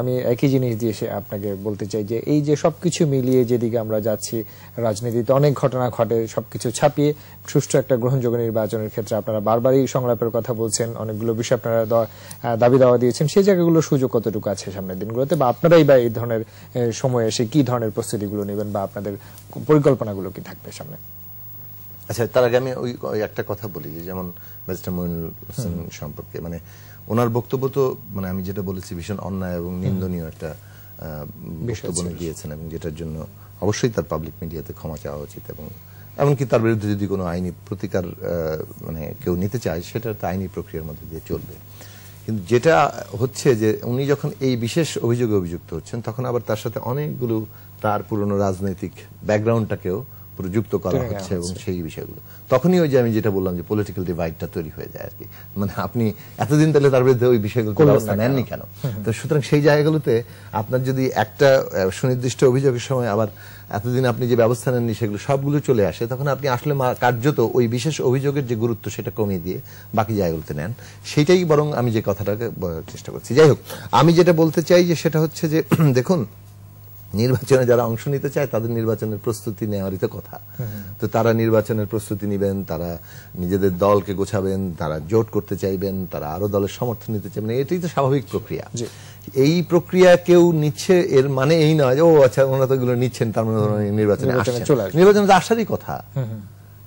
আমি একই জিনিস দিয়ে সে আপনাকে বলতে চাই যে এই যে সবকিছু মিলিয়ে যেদিকে আমরা যাচ্ছি রাজনীতিতে অনেক ঘটনা ঘটে সবকিছু ছাপিয়ে সুষ্ঠু একটা গ্রহণযোগ্য নির্বাচনের ক্ষেত্রে আপনারা বারবারই সংলাপের কথা বলছেন অনেকগুলো বিষয় আপনারা দাবি দাওয়া দিয়েছেন সেই জায়গাগুলো সুযোগ কতটুকু আছে সামনের দিনগুলোতে বা আপনারাই বা এই ধরনের সময় এসে কি ধরনের প্রস্তুতিগুলো নেবেন বা আপনাদের পরিকল্পনাগুলো কি থাকবে সামনে আচ্ছা তার আগে আমি ওই একটা কথা বলি যে যেমন মইনুল হোসেন সম্পর্কে মানে ওনার বক্তব্য তো মানে আমি যেটা বলেছি ভীষণ অন্যায় এবং নিন্দনীয় একটা বক্তব্য দিয়েছেন এবং যেটার জন্য অবশ্যই তার পাবলিক মিডিয়াতে ক্ষমা চাওয়া উচিত এবং এমনকি তার বিরুদ্ধে যদি কোনো আইনি প্রতিকার মানে কেউ নিতে চায় সেটা তো আইনি প্রক্রিয়ার মধ্যে দিয়ে চলবে কিন্তু যেটা হচ্ছে যে উনি যখন এই বিশেষ অভিযোগে অভিযুক্ত হচ্ছেন তখন আবার তার সাথে অনেকগুলো তার পুরনো রাজনৈতিক ব্যাকগ্রাউন্ডটাকেও প্রযুক্ত করা হচ্ছে এবং সেই বিষয়গুলো তখনই ওই যে আমি যেটা বললাম যে পলিটিক্যাল ডিভাইডটা তৈরি হয়ে যায় আর কি মানে আপনি এতদিন তাহলে তার বিরুদ্ধে ওই বিষয়গুলো অবস্থা নেননি কেন তো সুতরাং সেই জায়গাগুলোতে আপনার যদি একটা সুনির্দিষ্ট অভিযোগের সময় আবার এতদিন আপনি যে ব্যবস্থা নেননি সেগুলো সবগুলো চলে আসে তখন আপনি আসলে কার্যত ওই বিশেষ অভিযোগের যে গুরুত্ব সেটা কমিয়ে দিয়ে বাকি জায়গাগুলোতে নেন সেটাই বরং আমি যে কথাটাকে চেষ্টা করছি যাই হোক আমি যেটা বলতে চাই যে সেটা হচ্ছে যে দেখুন নির্বাচনে যারা অংশ নিতে চায় তাদের নির্বাচনের প্রস্তুতি নেওয়ারই তো কথা তো তারা নির্বাচনের প্রস্তুতি নেবেন তারা নিজেদের দলকে গোছাবেন তারা জোট করতে চাইবেন তারা আরো দলের সমর্থন নিতে চাইবেন এটাই তো স্বাভাবিক প্রক্রিয়া এই প্রক্রিয়া কেউ নিচ্ছে এর মানে এই নয় যে ও আচ্ছা ওনারা তো এগুলো নিচ্ছেন তার মানে নির্বাচনে নির্বাচনে আসারই কথা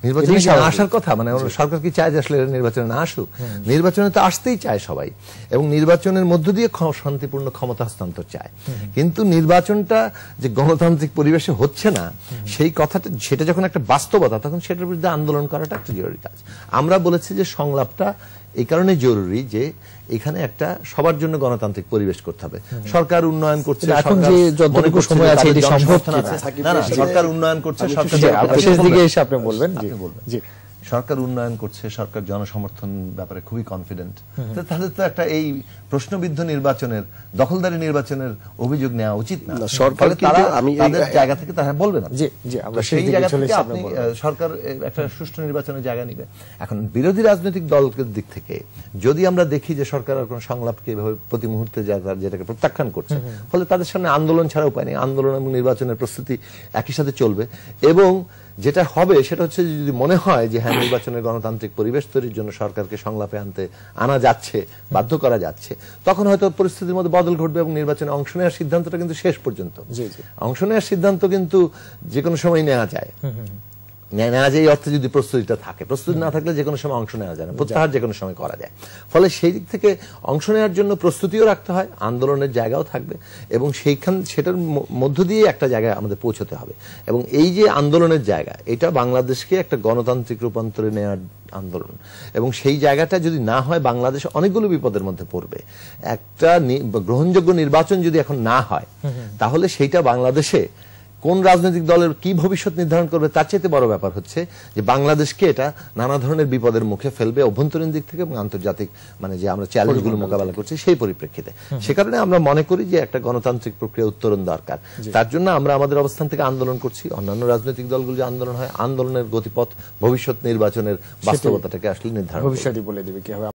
নির্বাচনে আসার কথা মানে সরকার কি চায় যে আসলে নির্বাচনে না আসুক নির্বাচনে তো আসতেই চায় সবাই এবং নির্বাচনের মধ্য দিয়ে শান্তিপূর্ণ ক্ষমতা হস্তান্তর চায় কিন্তু নির্বাচনটা যে গণতান্ত্রিক পরিবেশে হচ্ছে না সেই কথাটা সেটা যখন একটা বাস্তবতা তখন সেটার বিরুদ্ধে আন্দোলন করাটা একটা জরুরি কাজ আমরা বলেছি যে সংলাপটা এই কারণে জরুরি যে এখানে একটা সবার জন্য গণতান্ত্রিক পরিবেশ করতে হবে সরকার উন্নয়ন করছে এখন যে যতটুকু সময় আছে এটি সম্ভব না সরকার উন্নয়ন করছে সরকার শেষ দিকে এসে আপনি বলবেন জি বলবেন জি সরকার উন্নয়ন করছে সরকার জনসমর্থন ব্যাপারে খুবই কনফিডেন্ট তাহলে তো একটা এই প্রশ্নবিদ্ধ নির্বাচনের দখলদারি নির্বাচনের অভিযোগ নেওয়া উচিত না সরকার তারা আমি তাদের জায়গা থেকে তারা বলবে না জি জি আমরা সেই জায়গা থেকে আপনি সরকার একটা সুষ্ঠু নির্বাচনের জায়গা নিবে এখন বিরোধী রাজনৈতিক দলের দিক থেকে যদি আমরা দেখি যে সরকার আর কোন সংলাপকে এভাবে প্রতি মুহূর্তে যেটাকে প্রত্যাখ্যান করছে ফলে তাদের সামনে আন্দোলন ছাড়া উপায় নেই আন্দোলন এবং নির্বাচনের প্রস্তুতি একই সাথে চলবে এবং যেটা হবে সেটা হচ্ছে যদি মনে হয় যে হ্যাঁ নির্বাচনের গণতান্ত্রিক পরিবেশ তৈরির জন্য সরকারকে সংলাপে আনতে আনা যাচ্ছে বাধ্য করা যাচ্ছে তখন হয়তো পরিস্থিতির মধ্যে বদল ঘটবে এবং নির্বাচনে অংশ নেওয়ার সিদ্ধান্তটা কিন্তু শেষ পর্যন্ত অংশ নেওয়ার সিদ্ধান্ত কিন্তু যে কোনো সময় নেওয়া যায় নামাজে এই অর্থে যদি প্রস্তুতিটা থাকে প্রস্তুতি না থাকলে যে কোনো সময় অংশ নেওয়া যায় না প্রত্যাহার যে কোনো সময় করা যায় ফলে সেই দিক থেকে অংশ নেওয়ার জন্য প্রস্তুতিও রাখতে হয় আন্দোলনের জায়গাও থাকবে এবং সেইখান সেটার মধ্য দিয়ে একটা জায়গায় আমাদের পৌঁছতে হবে এবং এই যে আন্দোলনের জায়গা এটা বাংলাদেশকে একটা গণতান্ত্রিক রূপান্তরে নেওয়ার আন্দোলন এবং সেই জায়গাটা যদি না হয় বাংলাদেশ অনেকগুলো বিপদের মধ্যে পড়বে একটা গ্রহণযোগ্য নির্বাচন যদি এখন না হয় তাহলে সেইটা বাংলাদেশে কোন রাজনৈতিক দলের কি ভবিষ্যৎ নির্ধারণ করবে তার চাইতে বড় ব্যাপার হচ্ছে যে বাংলাদেশকে এটা নানা ধরনের বিপদের মুখে ফেলবে অভ্যন্তরীণ দিক থেকে এবং আন্তর্জাতিক মানে যে আমরা চ্যালেঞ্জগুলো মোকাবেলা করছি সেই পরিপ্রেক্ষিতে সে কারণে আমরা মনে করি যে একটা গণতান্ত্রিক প্রক্রিয়া উত্তরণ দরকার তার জন্য আমরা আমাদের অবস্থান থেকে আন্দোলন করছি অন্যান্য রাজনৈতিক দলগুলো যে আন্দোলন হয় আন্দোলনের গতিপথ ভবিষ্যৎ নির্বাচনের বাস্তবতাটাকে আসলে নির্ধারণ ভবিষ্যৎ বলে দেবে কি হবে